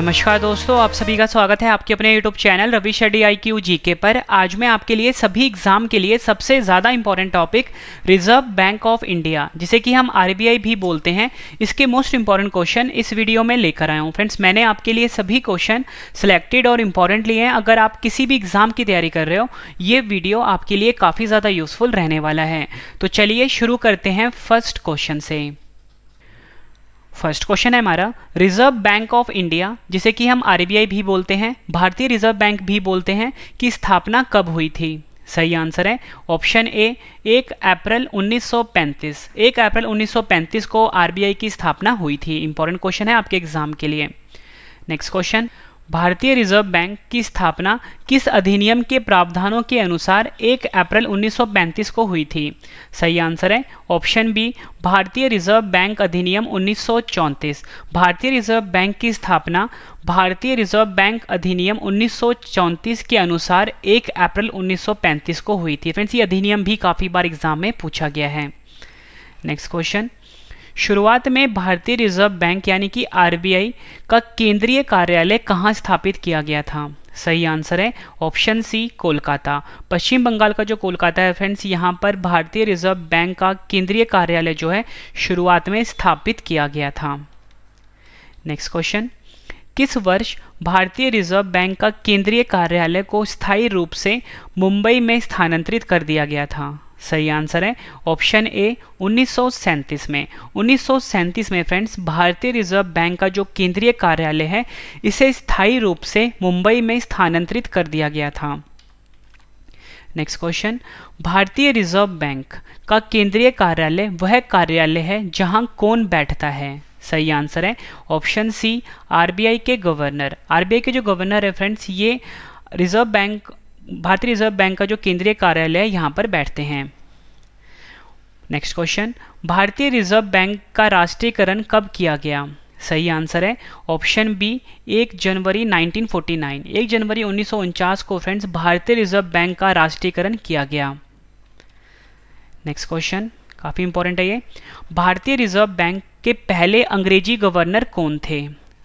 नमस्कार दोस्तों आप सभी का स्वागत है आपके अपने यूट्यूब चैनल रवि शेड्डी आई क्यू जी के पर आज मैं आपके लिए सभी एग्जाम के लिए सबसे ज़्यादा important topic reserve bank of India जिसे कि हम आर भी बोलते हैं इसके मोस्ट इंपॉर्टेंट क्वेश्चन इस वीडियो में लेकर आया हूँ फ्रेंड्स मैंने आपके लिए सभी क्वेश्चन सेलेक्टेड और इंपॉर्टेंट लिए हैं अगर आप किसी भी एग्ज़ाम की तैयारी कर रहे हो ये वीडियो आपके लिए काफ़ी ज़्यादा यूज़फुल रहने वाला है तो चलिए शुरू करते हैं फर्स्ट क्वेश्चन से फर्स्ट क्वेश्चन है हमारा रिजर्व बैंक ऑफ इंडिया जिसे कि हम आरबीआई भी बोलते हैं भारतीय रिजर्व बैंक भी बोलते हैं की स्थापना कब हुई थी सही आंसर है ऑप्शन ए एक अप्रैल 1935 एक अप्रैल 1935 को आरबीआई की स्थापना हुई थी इंपॉर्टेंट क्वेश्चन है आपके एग्जाम के लिए नेक्स्ट क्वेश्चन भारतीय रिजर्व बैंक की स्थापना किस अधिनियम के प्रावधानों के अनुसार 1 अप्रैल 1935 को हुई थी सही आंसर है ऑप्शन बी भारतीय रिजर्व बैंक अधिनियम उन्नीस भारतीय रिजर्व बैंक की स्थापना भारतीय रिजर्व बैंक अधिनियम उन्नीस के अनुसार 1 अप्रैल 1935 को हुई थी फ्रेंड्स ये अधिनियम भी काफ़ी बार एग्जाम में पूछा गया है नेक्स्ट क्वेश्चन शुरुआत में भारतीय रिजर्व बैंक यानी कि आरबीआई का केंद्रीय कार्यालय कहाँ स्थापित किया गया था सही आंसर है ऑप्शन सी कोलकाता पश्चिम बंगाल का जो कोलकाता है फ्रेंड्स यहाँ पर भारतीय रिजर्व बैंक का केंद्रीय कार्यालय जो है शुरुआत में स्थापित किया गया था नेक्स्ट क्वेश्चन किस वर्ष भारतीय रिजर्व बैंक का केंद्रीय कार्यालय को स्थायी रूप से मुंबई में स्थानांतरित कर दिया गया था सही आंसर है ऑप्शन ए उन्नीस में उन्नीस में फ्रेंड्स भारतीय रिजर्व बैंक का जो केंद्रीय कार्यालय है इसे स्थायी रूप से मुंबई में स्थानांतरित कर दिया गया था नेक्स्ट क्वेश्चन भारतीय रिजर्व बैंक का केंद्रीय कार्यालय वह कार्यालय है जहां कौन बैठता है सही आंसर है ऑप्शन सी आरबीआई के गवर्नर आरबीआई के जो गवर्नर है फ्रेंड्स ये रिजर्व बैंक भारतीय रिजर्व बैंक का जो केंद्रीय कार्यालय है यहाँ पर बैठते हैं नेक्स्ट क्वेश्चन भारतीय रिजर्व बैंक का राष्ट्रीयकरण कब किया गया सही आंसर है ऑप्शन बी एक जनवरी 1949 एक जनवरी उन्नीस को फ्रेंड्स भारतीय रिजर्व बैंक का राष्ट्रीयकरण किया गया नेक्स्ट क्वेश्चन काफ़ी इंपॉर्टेंट है ये भारतीय रिजर्व बैंक के पहले अंग्रेजी गवर्नर कौन थे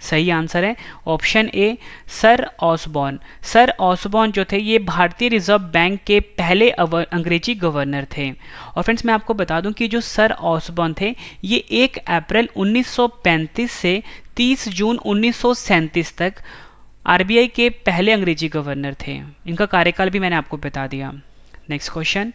सही आंसर है option A sir Osborne sir Osborne जो थे ये भारतीय रिजर्व बैंक के पहले अंग्रेजी गवर्नर थे और फ्रेंड्स मैं आपको बता दूं कि जो सर ऑसबॉर्न थे ये 1 अप्रैल 1935 से 30 जून उन्नीस तक आरबीआई के पहले अंग्रेजी गवर्नर थे इनका कार्यकाल भी मैंने आपको बता दिया नेक्स्ट क्वेश्चन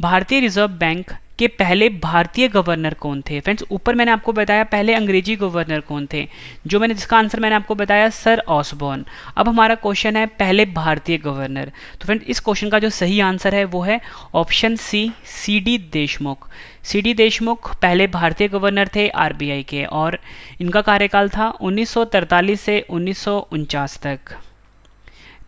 भारतीय रिजर्व बैंक के पहले भारतीय गवर्नर कौन थे फ्रेंड्स ऊपर मैंने आपको बताया पहले अंग्रेजी गवर्नर कौन थे जो मैंने जिसका आंसर मैंने आपको बताया सर ऑसबॉर्न अब हमारा क्वेश्चन है पहले भारतीय गवर्नर तो फ्रेंड्स इस क्वेश्चन का जो सही आंसर है वो है option C C D Deshmukh C D Deshmukh पहले भारतीय गवर्नर थे आर के और इनका कार्यकाल था उन्नीस से उन्नीस तक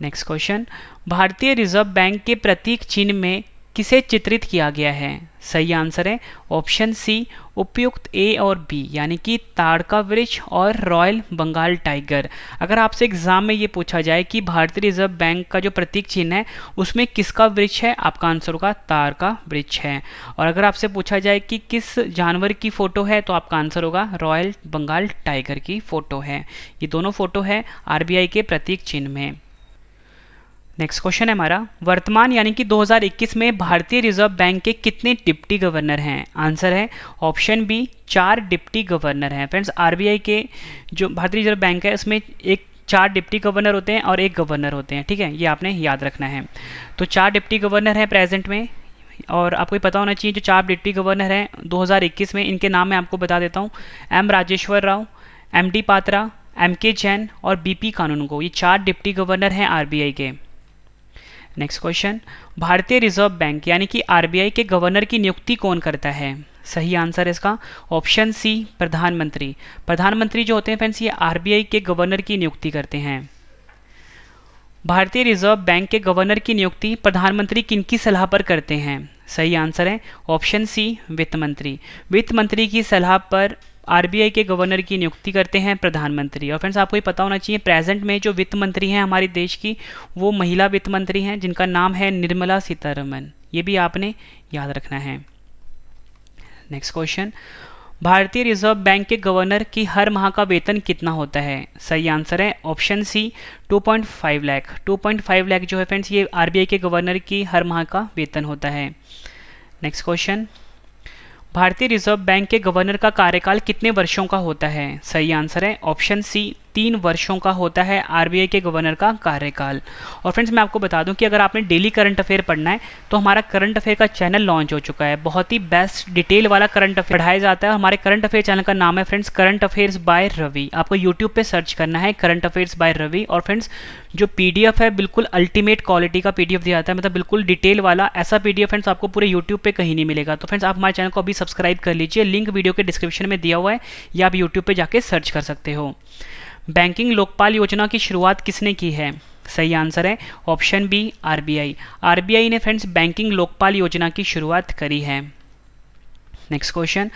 नेक्स्ट क्वेश्चन भारतीय रिजर्व बैंक के प्रतीक चिन्ह में किसे चित्रित किया गया है सही आंसर है ऑप्शन सी उपयुक्त ए और बी यानी कि ताड़का वृक्ष और रॉयल बंगाल टाइगर अगर आपसे एग्जाम में ये पूछा जाए कि भारतीय रिजर्व बैंक का जो प्रतीक चिन्ह है उसमें किसका वृक्ष है आपका आंसर होगा तार का वृक्ष है और अगर आपसे पूछा जाए कि किस जानवर की फ़ोटो है तो आपका आंसर होगा रॉयल बंगाल टाइगर की फ़ोटो है ये दोनों फ़ोटो है आर के प्रतीक चिन्ह में नेक्स्ट क्वेश्चन है हमारा वर्तमान यानी कि 2021 में भारतीय रिजर्व बैंक के कितने डिप्टी गवर्नर हैं आंसर है ऑप्शन बी चार डिप्टी गवर्नर हैं फ्रेंड्स आरबीआई के जो भारतीय रिजर्व बैंक है उसमें एक चार डिप्टी गवर्नर होते हैं और एक गवर्नर होते हैं ठीक है ये आपने याद रखना है तो चार डिप्टी गवर्नर हैं प्रेजेंट में और आपको ये पता होना चाहिए जो चार डिप्टी गवर्नर हैं 2021 में इनके नाम मैं आपको बता देता हूँ M Rajeshwar Rao M D Patra M K Jain और बी पी कानून को ये चार डिप्टी गवर्नर हैं आरबीआई के नेक्स्ट क्वेश्चन भारतीय रिजर्व बैंक यानी कि आरबीआई के गवर्नर की नियुक्ति कौन करता है सही आंसर है इसका ऑप्शन सी प्रधानमंत्री प्रधानमंत्री जो होते हैं फ्रेंड्स ये आरबीआई के गवर्नर की नियुक्ति करते हैं भारतीय रिजर्व बैंक के गवर्नर की नियुक्ति प्रधानमंत्री किनकी सलाह पर करते हैं सही आंसर है ऑप्शन सी वित्त मंत्री वित्त मंत्री की सलाह पर आरबीआई के गवर्नर की नियुक्ति करते हैं प्रधानमंत्री और फ्रेंड्स आपको ये पता होना चाहिए प्रेजेंट में जो वित्त मंत्री हैं हमारे देश की वो महिला वित्त मंत्री हैं जिनका नाम है निर्मला सीतारमन ये भी आपने याद रखना है नेक्स्ट क्वेश्चन भारतीय रिजर्व बैंक के गवर्नर की हर माह का वेतन कितना होता है सही आंसर है ऑप्शन सी 2.5 लाख 2.5 लाख जो है फ्रेंड्स ये आरबीआई के गवर्नर की हर माह का वेतन होता है नेक्स्ट क्वेश्चन भारतीय रिजर्व बैंक के गवर्नर का कार्यकाल कितने वर्षों का होता है सही आंसर है ऑप्शन सी तीन वर्षों का होता है आरबीआई के गवर्नर का कार्यकाल और फ्रेंड्स मैं आपको बता दूं कि अगर आपने डेली करंट अफेयर पढ़ना है तो हमारा करंट अफेयर का चैनल लॉन्च हो चुका है बहुत ही बेस्ट डिटेल वाला करंट अफेयर पढ़ाया जाता है हमारे करंट अफेयर चैनल का नाम है friends current affairs by Ravi आपको यूट्यूब पर सर्च करना है करंट अफेयर्स बाय रवि और फ्रेंड्स जो पी है बिल्कुल अल्टीमेट क्वालिटी का पी दिया जाता है मतलब बिल्कुल डिटेल वाला ऐसा पी फ्रेंड्स आपको पूरे यूट्यूब पर कहीं नहीं मिलेगा तो फ्रेंड्स आप हमारे चैनल को अभी सब्सक्राइब कर लीजिए लिंक वीडियो के डिस्क्रिप्शन में दिया हुआ है या आप यूट्यूब पर जाकर सर्च कर सकते हो बैंकिंग लोकपाल योजना की शुरुआत किसने की है सही आंसर है ऑप्शन बी आरबीआई आरबीआई ने फ्रेंड्स बैंकिंग लोकपाल योजना की शुरुआत करी है नेक्स्ट क्वेश्चन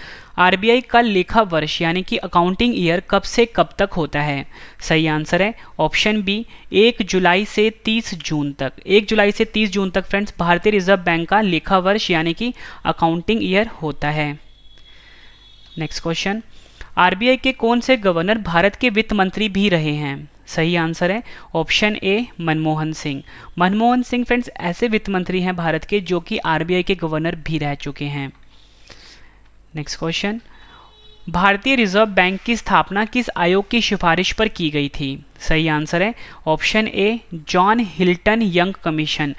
आरबीआई का लेखा वर्ष यानी कि अकाउंटिंग ईयर कब से कब तक होता है सही आंसर है ऑप्शन बी एक जुलाई से 30 जून तक एक जुलाई से 30 जून तक फ्रेंड्स भारतीय रिजर्व बैंक का लेखा वर्ष यानी कि अकाउंटिंग ईयर होता है नेक्स्ट क्वेश्चन आरबीआई के कौन से गवर्नर भारत के वित्त मंत्री भी रहे हैं सही आंसर है option A Manmohan Singh Manmohan Singh friends ऐसे वित्त मंत्री हैं भारत के जो कि आरबीआई के गवर्नर भी रह चुके हैं नेक्स्ट क्वेश्चन भारतीय रिजर्व बैंक की स्थापना किस आयोग की सिफारिश पर की गई थी सही आंसर है option A John Hilton Young commission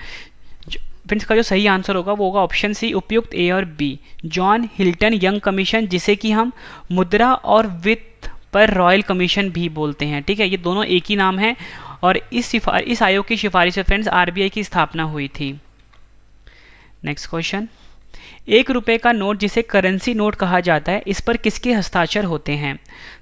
friends का जो सही आंसर होगा वो होगा ऑप्शन सी उपयुक्त ए और B John Hilton Young commission जिसे कि हम मुद्रा और वित्त पर रॉयल कमीशन भी बोलते हैं ठीक है ये दोनों एक ही नाम है और इस सिफार इस आयोग की सिफारिश से फ्रेंड्स आरबीआई की स्थापना हुई थी नेक्स्ट क्वेश्चन एक रुपये का नोट जिसे करेंसी नोट कहा जाता है इस पर किसके हस्ताक्षर होते हैं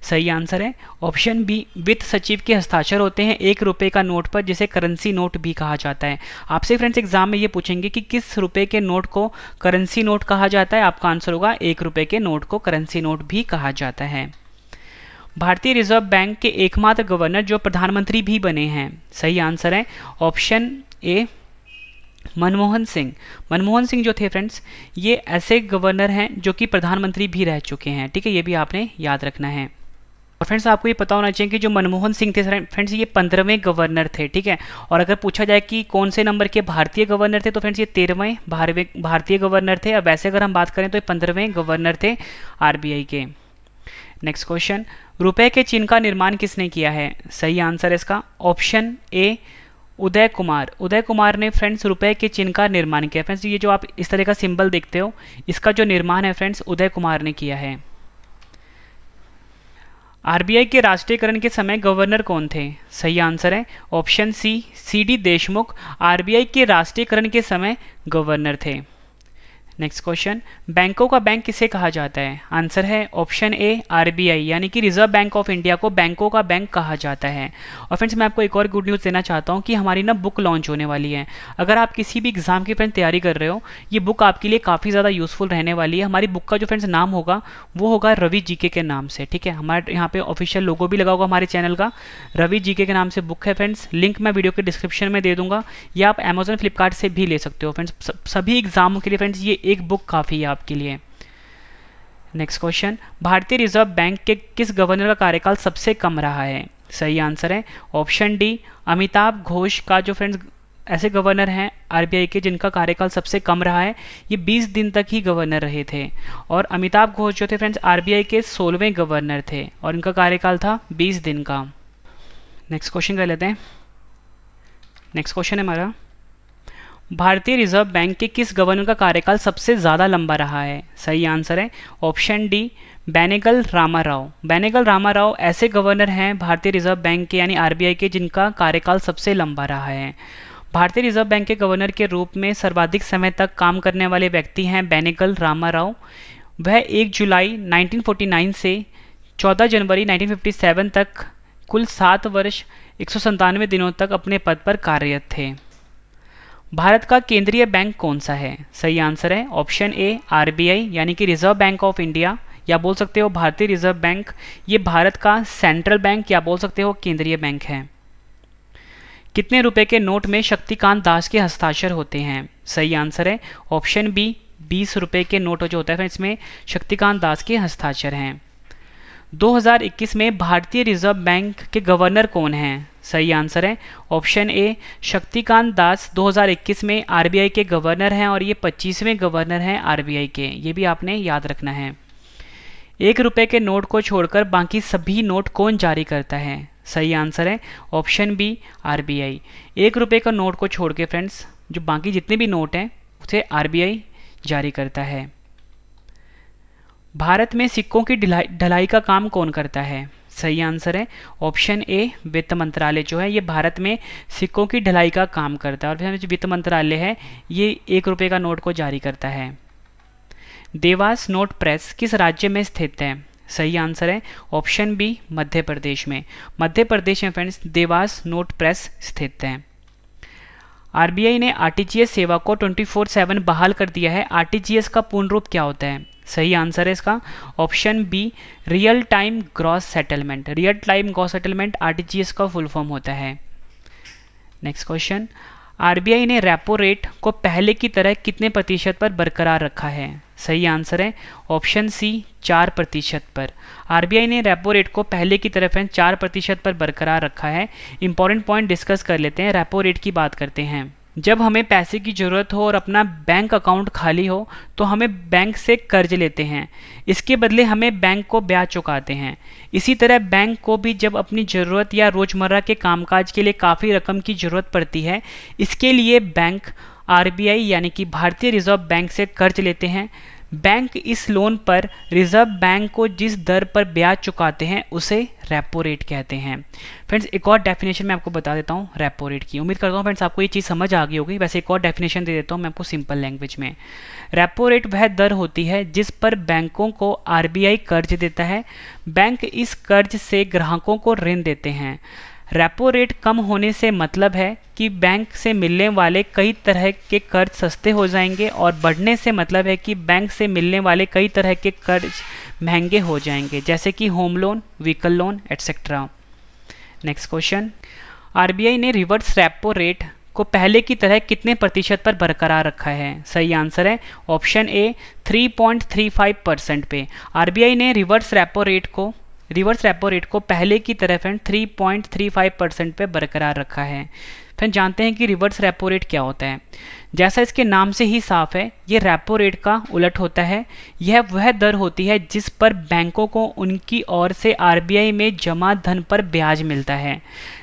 सही आंसर है ऑप्शन बी वित्त सचिव के हस्ताक्षर होते हैं एक रुपये का नोट पर जिसे करेंसी नोट भी कहा जाता है आपसे फ्रेंड्स एग्जाम में ये पूछेंगे कि किस रुपये के नोट को करेंसी नोट कहा जाता है आपका आंसर होगा एक रुपये के नोट को करेंसी नोट भी कहा जाता है भारतीय रिजर्व बैंक के एकमात्र गवर्नर जो प्रधानमंत्री भी बने हैं सही आंसर है ऑप्शन ए मनमोहन सिंह मनमोहन सिंह जो थे फ्रेंड्स ये ऐसे गवर्नर हैं जो कि प्रधानमंत्री भी रह चुके हैं ठीक है ये भी आपने याद रखना है और फ्रेंड्स आपको ये पता होना चाहिए कि जो मनमोहन सिंह थे फ्रेंड्स ये पंद्रहवें गवर्नर थे ठीक है और अगर पूछा जाए कि कौन से नंबर के भारतीय गवर्नर थे तो फ्रेंड्स ये तेरहवें भारवें भारतीय गवर्नर थे अब वैसे अगर हम बात करें तो ये पंद्रहवें गवर्नर थे आरबीआई के नेक्स्ट क्वेश्चन रुपए के चिन्ह का निर्माण किसने किया है सही आंसर इसका ऑप्शन ए उदय कुमार उदय कुमार ने फ्रेंड्स रुपए के चिन्ह का निर्माण किया फ्रेंड्स ये जो आप इस तरह का सिंबल देखते हो इसका जो निर्माण है फ्रेंड्स उदय कुमार ने किया है आरबीआई के राष्ट्रीयकरण के समय गवर्नर कौन थे सही आंसर है option C C D Deshmukh RBI के राष्ट्रीयकरण के समय गवर्नर थे नेक्स्ट क्वेश्चन बैंकों का बैंक किसे कहा जाता है आंसर है ऑप्शन ए आरबीआई यानी कि रिजर्व बैंक ऑफ इंडिया को बैंकों का बैंक कहा जाता है और फ्रेंड्स मैं आपको एक और गुड न्यूज़ देना चाहता हूँ कि हमारी ना बुक लॉन्च होने वाली है अगर आप किसी भी एग्जाम की फ्रेंड तैयारी कर रहे हो ये बुक आपके लिए काफ़ी ज़्यादा यूज़फुल रहने वाली है हमारी बुक का जो फ्रेंड्स नाम होगा वो होगा रवि जी के नाम से ठीक है हमारे यहाँ पे ऑफिशियल लोगो भी लगा होगा हमारे चैनल का रवि जी के नाम से बुक है फ्रेंड्स लिंक मैं वीडियो के डिस्क्रिप्शन में दे दूंगा या आप अमेजोन फ्लिपकार्ट से भी ले सकते हो फ्रेंड्स सभी एग्जामों के लिए फ्रेंड्स ये एक बुक काफ़ी है आपके लिए नेक्स्ट क्वेश्चन भारतीय रिजर्व बैंक के किस गवर्नर का कार्यकाल सबसे कम रहा है सही आंसर है ऑप्शन डी अमिताभ घोष का जो फ्रेंड्स ऐसे गवर्नर हैं आरबीआई के जिनका कार्यकाल सबसे कम रहा है ये 20 दिन तक ही गवर्नर रहे थे और अमिताभ घोष जो थे फ्रेंड्स आरबीआई के सोलहवें गवर्नर थे और इनका कार्यकाल था 20 दिन का नेक्स्ट क्वेश्चन कर लेते हैं नेक्स्ट क्वेश्चन है हमारा भारतीय रिजर्व बैंक के किस गवर्नर का कार्यकाल सबसे ज़्यादा लंबा रहा है सही आंसर है ऑप्शन डी बैनेगल रामा राव बैनेगल रामा राव ऐसे गवर्नर हैं भारतीय रिजर्व बैंक के यानी आरबीआई के जिनका कार्यकाल सबसे लंबा रहा है भारतीय रिजर्व बैंक के गवर्नर के रूप में सर्वाधिक समय तक काम करने वाले व्यक्ति हैं बैनेगल रामा राव वह 1 जुलाई 1949 से 14 जनवरी 1957 तक कुल सात वर्ष एक दिनों तक अपने पद पर कार्यरत थे भारत का केंद्रीय बैंक कौन सा है सही आंसर है ऑप्शन ए आरबीआई यानी कि रिजर्व बैंक ऑफ इंडिया या बोल सकते हो भारतीय रिजर्व बैंक ये भारत का सेंट्रल बैंक या बोल सकते हो केंद्रीय बैंक है कितने रुपए के नोट में शक्तिकांत दास के हस्ताक्षर होते हैं सही आंसर है ऑप्शन बी बीस रुपए के नोट जो होता है फ्रेंड्स में शक्तिकांत दास के हस्ताक्षर हैं 2021 में भारतीय रिजर्व बैंक के गवर्नर कौन हैं सही आंसर है ऑप्शन ए शक्तिकांत दास 2021 में आरबीआई के गवर्नर हैं और ये 25वें गवर्नर हैं आरबीआई के ये भी आपने याद रखना है एक रुपये के नोट को छोड़कर बाकी सभी नोट कौन जारी करता है सही आंसर है ऑप्शन बी आरबीआई एक रुपये का नोट को छोड़ के फ्रेंड्स जो बाकी जितने भी नोट हैं उसे आरबीआई जारी करता है भारत में सिक्कों की ढलाई का काम कौन करता है सही आंसर है ऑप्शन ए वित्त मंत्रालय जो है ये भारत में सिक्कों की ढलाई का काम करता है और फिर जो वित्त मंत्रालय है ये एक रुपये का नोट को जारी करता है देवास नोट प्रेस किस राज्य में स्थित है सही आंसर है ऑप्शन बी मध्य प्रदेश में मध्य प्रदेश में फ्रेंड्स देवास नोट प्रेस स्थित है आरबीआई ने आरटीजीएस सेवा को 24/7 बहाल कर दिया है आरटीजीएस का पूर्ण रूप क्या होता है सही आंसर है इसका option B real time gross settlement real time gross settlement RTGS का फुल फॉर्म होता है नेक्स्ट क्वेश्चन आरबीआई ने रेपो रेट को पहले की तरह कितने प्रतिशत पर बरकरार रखा है सही आंसर है ऑप्शन सी चार प्रतिशत पर आरबीआई ने रेपो रेट को पहले की तरफ चार प्रतिशत पर बरकरार रखा है इंपॉर्टेंट पॉइंट डिस्कस कर लेते हैं रेपो रेट की बात करते हैं जब हमें पैसे की ज़रूरत हो और अपना बैंक अकाउंट खाली हो तो हमें बैंक से कर्ज लेते हैं इसके बदले हमें बैंक को ब्याज चुकाते हैं इसी तरह बैंक को भी जब अपनी ज़रूरत या रोज़मर्रा के कामकाज के लिए काफ़ी रकम की ज़रूरत पड़ती है इसके लिए बैंक आर यानी कि भारतीय रिजर्व बैंक से कर्ज लेते हैं बैंक इस लोन पर रिजर्व बैंक को जिस दर पर ब्याज चुकाते हैं उसे रेपो रेट कहते हैं फ्रेंड्स एक और डेफिनेशन मैं आपको बता देता हूँ रेपो रेट की उम्मीद करता हूँ फ्रेंड्स आपको ये चीज़ समझ आ गई होगी वैसे एक और डेफिनेशन दे देता हूँ मैं आपको सिंपल लैंग्वेज में रेपो रेट वह दर होती है जिस पर बैंकों को आर कर्ज देता है बैंक इस कर्ज से ग्राहकों को ऋण देते हैं रेपो रेट कम होने से मतलब है कि बैंक से मिलने वाले कई तरह के कर्ज सस्ते हो जाएंगे और बढ़ने से मतलब है कि बैंक से मिलने वाले कई तरह के कर्ज महंगे हो जाएंगे जैसे कि home loan vehicle loan etcetera next question R ने रिवर्स रेपो रेट को पहले की तरह कितने प्रतिशत पर बरकरार रखा है सही आंसर है ऑप्शन ए 3.35 परसेंट पे आरबीआई ने रिवर्स रेपो रेट को रिवर्स रेपो रेट को पहले की तरह फ्रेंड 3.35 परसेंट पर बरकरार रखा है फिर जानते हैं कि रिवर्स रेपो रेट क्या होता है जैसा इसके नाम से ही साफ है ये रेपो रेट का उलट होता है यह वह दर होती है जिस पर बैंकों को उनकी ओर से आरबीआई में जमा धन पर ब्याज मिलता है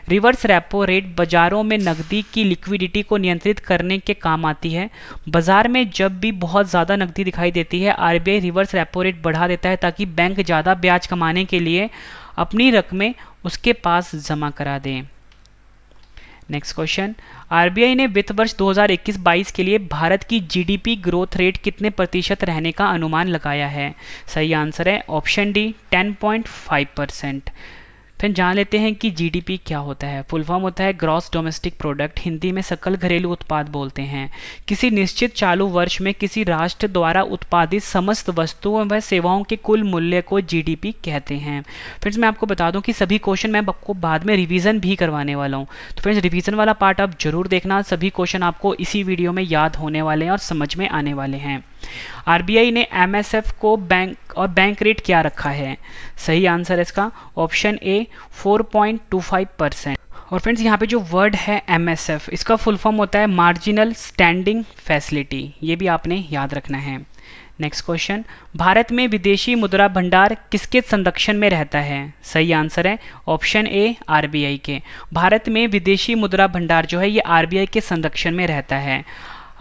रिवर्स रेपो रेट बाज़ारों में नकदी की लिक्विडिटी को नियंत्रित करने के काम आती है बाज़ार में जब भी बहुत ज़्यादा नकदी दिखाई देती है आर रिवर्स रेपो रेट बढ़ा देता है ताकि बैंक ज़्यादा ब्याज कमाने के लिए अपनी रकमें उसके पास जमा करा दें नेक्स्ट क्वेश्चन आरबीआई ने वित्त वर्ष 2021-22 के लिए भारत की जीडीपी ग्रोथ रेट कितने प्रतिशत रहने का अनुमान लगाया है सही आंसर है ऑप्शन डी 10.5 परसेंट फिर जान लेते हैं कि जीडीपी क्या होता है फुल फॉर्म होता है ग्रॉस डोमेस्टिक प्रोडक्ट हिंदी में सकल घरेलू उत्पाद बोलते हैं किसी निश्चित चालू वर्ष में किसी राष्ट्र द्वारा उत्पादित समस्त वस्तुओं व सेवाओं के कुल मूल्य को जीडीपी कहते हैं फ्रेंड्स मैं आपको बता दूं कि सभी क्वेश्चन मैं आपको बाद में रिविज़न भी करवाने वाला हूँ तो फ्रेंड्स रिविज़न वाला पार्ट आप जरूर देखना सभी क्वेश्चन आपको इसी वीडियो में याद होने वाले हैं और समझ में आने वाले हैं आरबीआई ने एमएसएफ को बैंक और बैंक रेट क्या रखा है सही आंसर इसका ऑप्शन ए 4.25 परसेंट और फ्रेंड्स यहाँ पे जो वर्ड है एम इसका फुल फॉर्म होता है मार्जिनल स्टैंडिंग फैसिलिटी ये भी आपने याद रखना है नेक्स्ट क्वेश्चन भारत में विदेशी मुद्रा भंडार किसके संरक्षण में रहता है सही आंसर है ऑप्शन ए आरबीआई के भारत में विदेशी मुद्रा भंडार जो है ये आरबीआई के संरक्षण में रहता है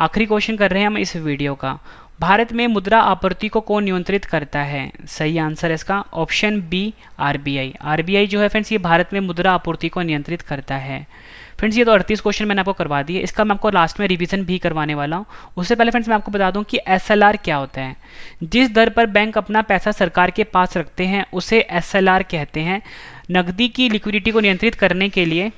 आखिरी क्वेश्चन कर रहे हैं हम इस वीडियो का भारत में मुद्रा आपूर्ति को कौन नियंत्रित करता है सही आंसर है इसका ऑप्शन बी आरबीआई आरबीआई जो है फ्रेंड्स ये भारत में मुद्रा आपूर्ति को नियंत्रित करता है फ्रेंड्स ये तो अड़तीस क्वेश्चन मैंने आपको करवा दिए इसका मैं आपको लास्ट में रिवीजन भी करवाने वाला हूँ उससे पहले फ्रेंड्स मैं आपको बता दूँ कि एस क्या होता है जिस दर पर बैंक अपना पैसा सरकार के पास रखते हैं उसे एस कहते हैं नकदी की लिक्विडिटी को नियंत्रित करने के लिए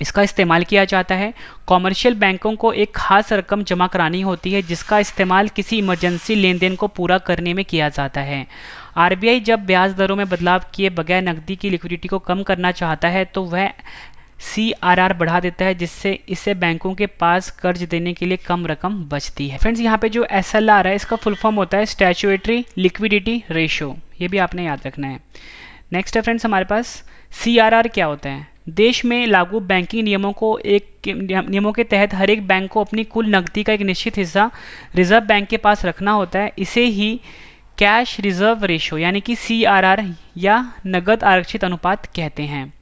इसका इस्तेमाल किया जाता है कॉमर्शियल बैंकों को एक खास रकम जमा करानी होती है जिसका इस्तेमाल किसी इमरजेंसी लेन देन को पूरा करने में किया जाता है आरबीआई जब ब्याज दरों में बदलाव किए बगैर नकदी की लिक्विडिटी को कम करना चाहता है तो वह सी आर आर बढ़ा देता है जिससे इसे बैंकों के पास कर्ज देने के लिए कम रकम बचती है फ्रेंड्स यहाँ पे जो एस एल आर है इसका फुल फॉर्म होता है स्टैचुएटरी लिक्विडिटी रेशो ये भी आपने याद रखना है नेक्स्ट है फ्रेंड्स हमारे पास सी आर आर क्या होता है देश में लागू बैंकिंग नियमों को एक नियमों के तहत हर एक बैंक को अपनी कुल नकदी का एक निश्चित हिस्सा रिजर्व बैंक के पास रखना होता है इसे ही कैश रिजर्व रेशो यानी कि सी या नगद आरक्षित अनुपात कहते हैं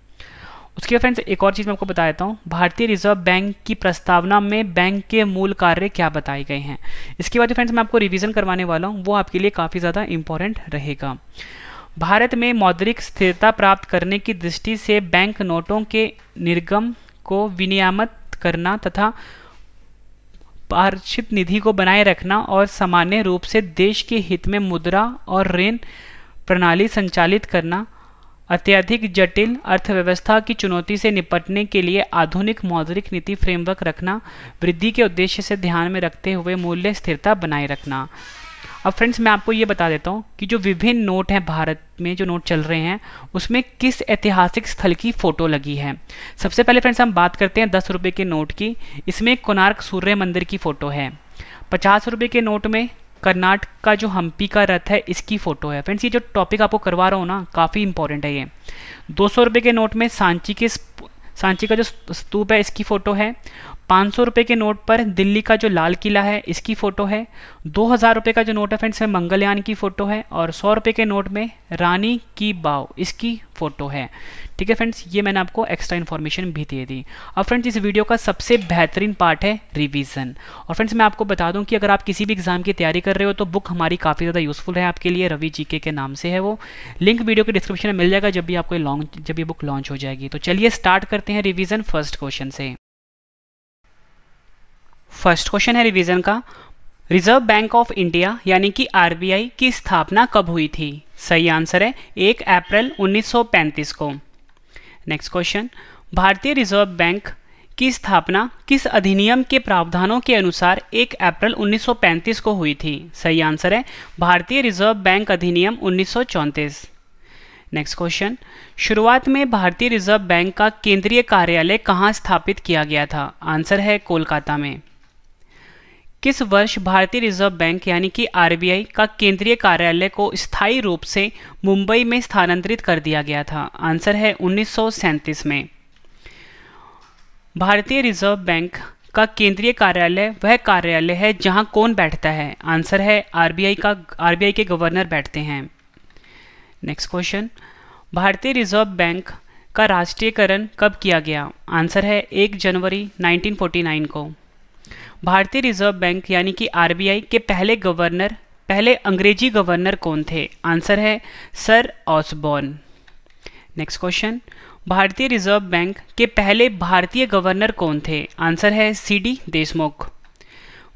उसके फ्रेंड्स एक और चीज़ मैं आपको बता देता हूँ भारतीय रिजर्व बैंक की प्रस्तावना में बैंक के मूल कार्य क्या बताए गए हैं इसके बाद फ्रेंड्स मैं आपको रिवीजन करवाने वाला हूँ वो आपके लिए काफ़ी ज़्यादा इंपॉर्टेंट रहेगा भारत में मौद्रिक स्थिरता प्राप्त करने की दृष्टि से बैंक नोटों के निर्गम को विनियामित करना तथा पार्षित निधि को बनाए रखना और सामान्य रूप से देश के हित में मुद्रा और ऋण प्रणाली संचालित करना अत्यधिक जटिल अर्थव्यवस्था की चुनौती से निपटने के लिए आधुनिक मौद्रिक नीति फ्रेमवर्क रखना वृद्धि के उद्देश्य से ध्यान में रखते हुए मूल्य स्थिरता बनाए रखना अब फ्रेंड्स मैं आपको ये बता देता हूँ कि जो विभिन्न नोट हैं भारत में जो नोट चल रहे हैं उसमें किस ऐतिहासिक स्थल की फ़ोटो लगी है सबसे पहले फ्रेंड्स हम बात करते हैं दस रुपये के नोट की इसमें कोणार्क सूर्य मंदिर की फ़ोटो है पचास रुपये के नोट में कर्नाटक का जो हम्पी का रथ है इसकी फ़ोटो है फ्रेंड्स ये जो टॉपिक आपको करवा रहा हूँ ना काफ़ी इंपॉर्टेंट है ये दो सौ रुपये के नोट में सांची के सांची का जो स्तूप है इसकी फ़ोटो है पाँच सौ रुपये के नोट पर दिल्ली का जो लाल किला है इसकी फ़ोटो है दो हज़ार रुपये का जो नोट है फ्रेंड्स में मंगलयान की फ़ोटो है और सौ रुपये के नोट में रानी की बाव इसकी फ़ोटो है ठीक है फ्रेंड्स ये मैंने आपको एक्स्ट्रा इन्फॉर्मेशन भी दे दी अब फ्रेंड्स इस वीडियो का सबसे बेहतरीन पार्ट है रिविजन और फ्रेंड्स मैं आपको बता दूँ कि अगर आप किसी भी एग्ज़ाम की तैयारी कर रहे हो तो बुक हमारी काफ़ी ज़्यादा यूज़फुल है आपके लिए रवि जी के, के नाम से है वो लिंक वीडियो के डिस्क्रिप्शन में मिल जाएगा जब भी आपको लॉन्च जब ये बुक लॉन्च हो जाएगी तो चलिए स्टार्ट करते हैं रिविज़न फर्स्ट क्वेश्चन से फर्स्ट क्वेश्चन है रिवीजन का रिजर्व बैंक ऑफ इंडिया यानी कि आरबीआई की स्थापना कब हुई थी सही आंसर है एक अप्रैल 1935 को नेक्स्ट क्वेश्चन भारतीय रिजर्व बैंक की स्थापना किस अधिनियम के प्रावधानों के अनुसार 1 अप्रैल 1935 को हुई थी सही आंसर है भारतीय रिजर्व बैंक अधिनियम उन्नीस नेक्स्ट क्वेश्चन शुरुआत में भारतीय रिजर्व बैंक का केंद्रीय कार्यालय कहाँ स्थापित किया गया था आंसर है कोलकाता में किस वर्ष भारतीय रिजर्व बैंक यानी कि आरबीआई का केंद्रीय कार्यालय को स्थायी रूप से मुंबई में स्थानांतरित कर दिया गया था आंसर है उन्नीस में भारतीय रिजर्व बैंक का केंद्रीय कार्यालय वह कार्यालय है जहां कौन बैठता है आंसर है आरबीआई का आरबीआई के गवर्नर बैठते हैं नेक्स्ट क्वेश्चन भारतीय रिजर्व बैंक का राष्ट्रीयकरण कब किया गया आंसर है 1 जनवरी 1949 को भारतीय रिजर्व बैंक यानी कि आर के पहले गवर्नर पहले अंग्रेजी गवर्नर कौन थे आंसर है सर ऑसबॉर्न नेक्स्ट क्वेश्चन भारतीय रिजर्व बैंक के पहले भारतीय गवर्नर कौन थे आंसर है सी डी देशमुख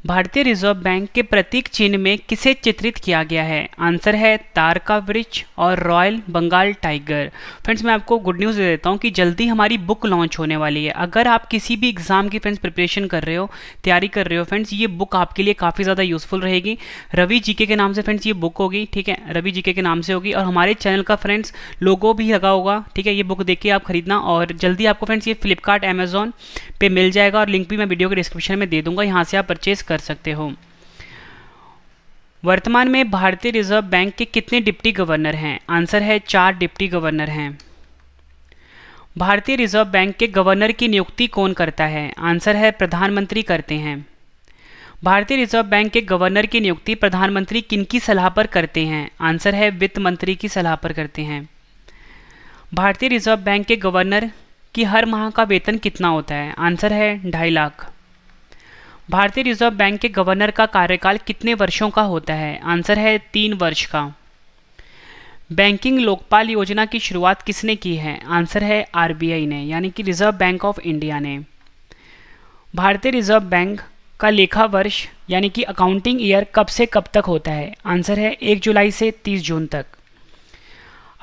भारतीय रिजर्व बैंक के प्रतीक चिन्ह में किसे चित्रित किया गया है आंसर है तार का वृक्ष और रॉयल बंगाल टाइगर फ्रेंड्स मैं आपको गुड न्यूज़ दे देता हूँ कि जल्दी हमारी बुक लॉन्च होने वाली है अगर आप किसी भी एग्ज़ाम की फ्रेंड्स प्रिपरेशन कर रहे हो तैयारी कर रहे हो फ्रेंड्स ये बुक आपके लिए काफ़ी ज़्यादा यूज़फुल रहेगी रवि जी के नाम से फ्रेंड्स ये बुक होगी ठीक है रवि जी के नाम से होगी और हमारे चैनल का फ्रेंड्स लोगो भी लगा होगा ठीक है ये बुक देख के आप खरीदना और जल्दी आपको फ्रेंड्स ये फ्लिपकार्ट अमेजोन पे मिल जाएगा और लिंक भी मैं वीडियो के डिस्क्रिप्शन में दे दूँगा यहाँ से आप परचेज़ कर सकते हो वर्तमान में भारतीय रिजर्व बैंक के कितने डिप्टी गवर्नर हैं आंसर है चार डिप्टी गवर्नर हैं भारतीय रिजर्व बैंक के गवर्नर की नियुक्ति कौन करता है आंसर है प्रधानमंत्री करते हैं भारतीय रिजर्व बैंक के गवर्नर की नियुक्ति प्रधानमंत्री किनकी सलाह पर करते हैं आंसर है वित्त मंत्री की सलाह पर करते हैं भारतीय रिजर्व बैंक के गवर्नर की हर माह का वेतन कितना होता है आंसर है ढाई लाख भारतीय रिजर्व बैंक के गवर्नर का कार्यकाल कितने वर्षों का होता है आंसर है तीन वर्ष का बैंकिंग लोकपाल योजना की शुरुआत किसने की है आंसर है आरबीआई ने यानी कि रिजर्व बैंक ऑफ इंडिया ने भारतीय रिजर्व बैंक का लेखा वर्ष यानी कि अकाउंटिंग ईयर कब से कब तक होता है आंसर है एक जुलाई से तीस जून तक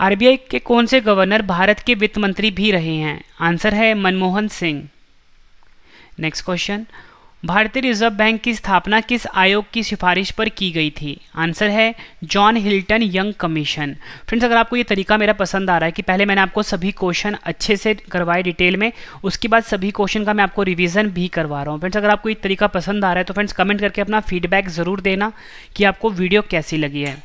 आरबीआई के कौन से गवर्नर भारत के वित्त मंत्री भी रहे हैं आंसर है मनमोहन सिंह नेक्स्ट क्वेश्चन भारतीय रिजर्व बैंक की स्थापना किस आयोग की सिफारिश पर की गई थी आंसर है John Hilton Young commission friends अगर आपको ये तरीका मेरा पसंद आ रहा है कि पहले मैंने आपको सभी क्वेश्चन अच्छे से करवाए डिटेल में उसके बाद सभी क्वेश्चन का मैं आपको रिवीजन भी करवा रहा हूँ फ्रेंड्स अगर आपको ये तरीका पसंद आ रहा है तो फ्रेंड्स कमेंट करके अपना फीडबैक ज़रूर देना कि आपको वीडियो कैसी लगी है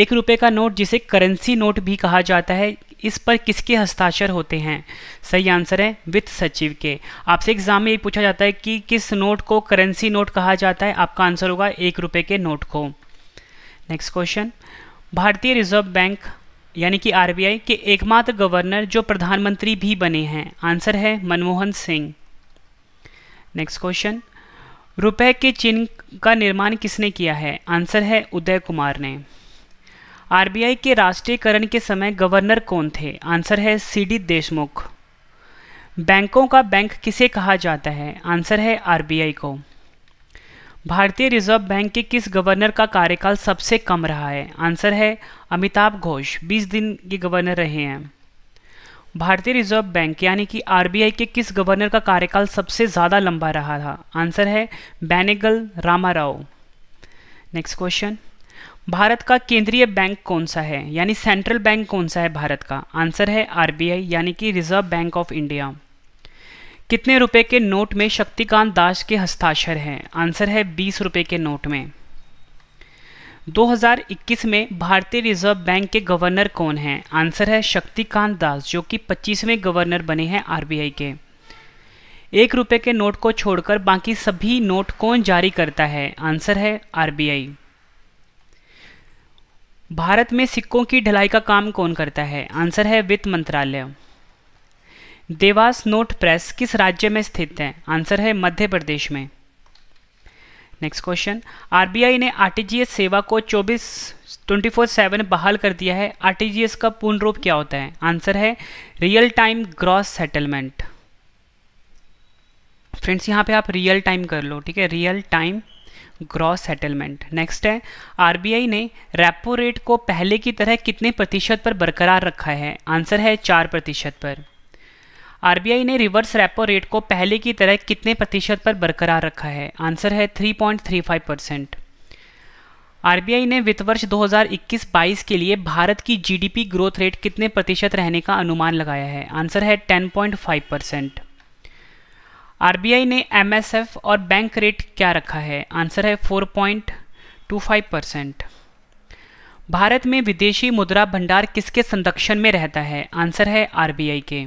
एक रुपये का नोट जिसे करेंसी नोट भी कहा जाता है इस पर किसके हस्ताक्षर होते हैं सही आंसर है वित्त सचिव के आपसे एग्जाम में ये पूछा जाता है कि किस नोट को करेंसी नोट कहा जाता है आपका आंसर होगा एक रुपये के नोट को नेक्स्ट क्वेश्चन भारतीय रिजर्व बैंक यानी कि आरबीआई के एकमात्र गवर्नर जो प्रधानमंत्री भी बने हैं आंसर है मनमोहन सिंह नेक्स्ट क्वेश्चन रुपए के चिन्ह का निर्माण किसने किया है आंसर है उदय कुमार ने आरबीआई के राष्ट्रीयकरण के समय गवर्नर कौन थे आंसर है सीडी देशमुख बैंकों का बैंक किसे कहा जाता है आंसर है आरबीआई को भारतीय रिजर्व बैंक के किस गवर्नर का कार्यकाल सबसे कम रहा है आंसर है अमिताभ घोष 20 दिन के गवर्नर रहे हैं भारतीय रिजर्व बैंक यानी कि आरबीआई के किस गवर्नर का कार्यकाल सबसे ज़्यादा लंबा रहा था आंसर है बैनेगल रामा राव नेक्स्ट क्वेश्चन भारत का केंद्रीय बैंक कौन सा है यानी सेंट्रल बैंक कौन सा है भारत का आंसर है आरबीआई यानी कि रिजर्व बैंक ऑफ इंडिया कितने रुपए के नोट में शक्तिकांत दास के हस्ताक्षर हैं आंसर है बीस रुपए के नोट में 2021 में भारतीय रिजर्व बैंक के गवर्नर कौन हैं आंसर है शक्तिकांत दास जो कि 25वें गवर्नर बने हैं आरबीआई के एक रुपये के नोट को छोड़कर बाकी सभी नोट कौन जारी करता है आंसर है आरबीआई भारत में सिक्कों की ढलाई का काम कौन करता है आंसर है वित्त मंत्रालय देवास नोट प्रेस किस राज्य में स्थित है आंसर है मध्य प्रदेश में नेक्स्ट क्वेश्चन आरबीआई ने आरटीजीएस सेवा को 24 24/7 बहाल कर दिया है आरटीजीएस का पूर्ण रूप क्या होता है आंसर है real time gross settlement friends यहां पे आप रियल टाइम कर लो ठीक है real time gross settlement next है आरबीआई ने रेपो रेट को पहले की तरह कितने प्रतिशत पर बरकरार रखा है आंसर है चार प्रतिशत पर आरबीआई ने रिवर्स रेपो रेट को पहले की तरह कितने प्रतिशत पर बरकरार रखा है आंसर है 3.35 परसेंट आरबीआई ने वित्त वर्ष 2021-22 के लिए भारत की जीडीपी ग्रोथ रेट कितने प्रतिशत रहने का अनुमान लगाया है आंसर है 10.5 परसेंट आरबीआई ने एमएसएफ और बैंक रेट क्या रखा है आंसर है 4.25 परसेंट भारत में विदेशी मुद्रा भंडार किसके संरक्षण में रहता है आंसर है आरबीआई के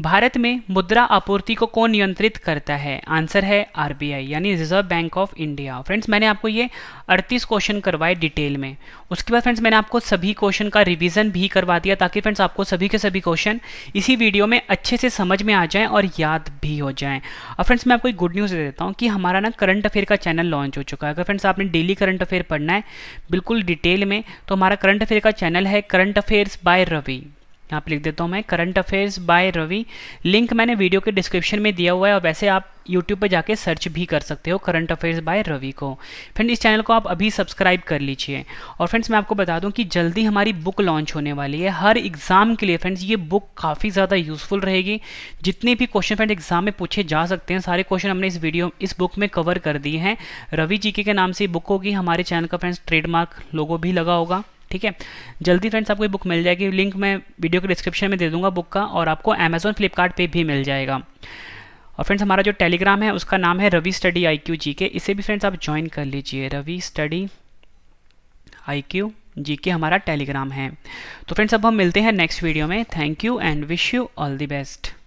भारत में मुद्रा आपूर्ति को कौन नियंत्रित करता है आंसर है आरबीआई यानी reserve bank of India friends मैंने आपको ये 38 क्वेश्चन करवाए डिटेल में उसके बाद फ्रेंड्स मैंने आपको सभी क्वेश्चन का रिवीजन भी करवा दिया ताकि फ्रेंड्स आपको सभी के सभी क्वेश्चन इसी वीडियो में अच्छे से समझ में आ जाएँ और याद भी हो जाएं और फ्रेंड्स मैं आपको एक गुड न्यूज़ दे देता हूँ कि हमारा ना करंट अफेयर का चैनल लॉन्च हो चुका है अगर फ्रेंड्स आपने डेली करंट अफेयर पढ़ना है बिल्कुल डिटेल में तो हमारा करंट अफेयर का चैनल है करंट अफेयर्स बाय रवि यहाँ पे लिख देता हूँ मैं current affairs by Ravi link मैंने वीडियो के डिस्क्रिप्शन में दिया हुआ है और वैसे आप यूट्यूब पर जाके सर्च भी कर सकते हो करंट अफेयर्स बाय रवि को फ्रेंड इस चैनल को आप अभी सब्सक्राइब कर लीजिए और फ्रेंड्स मैं आपको बता दूं कि जल्दी हमारी बुक लॉन्च होने वाली है हर एग्ज़ाम के लिए फ्रेंड्स ये बुक काफ़ी ज़्यादा यूज़फुल रहेगी जितने भी क्वेश्चन फ्रेंड एग्ज़ाम में पूछे जा सकते हैं सारे क्वेश्चन हमने इस वीडियो इस बुक में कवर कर दिए हैं रवि जी के नाम से बुक होगी हमारे चैनल का फ्रेंड्स ट्रेडमार्क लोगों भी लगा होगा ठीक है जल्दी फ्रेंड्स आपको ये बुक मिल जाएगी लिंक मैं वीडियो के डिस्क्रिप्शन में दे दूंगा बुक का और आपको अमेजोन फ्लिपकार्ट भी मिल जाएगा और फ्रेंड्स हमारा जो टेलीग्राम है उसका नाम है Ravi study I Q G K इसे भी फ्रेंड्स आप ज्वाइन कर लीजिए Ravi study I Q G K हमारा टेलीग्राम है तो फ्रेंड्स अब हम मिलते हैं नेक्स्ट वीडियो में thank you and wish you all the best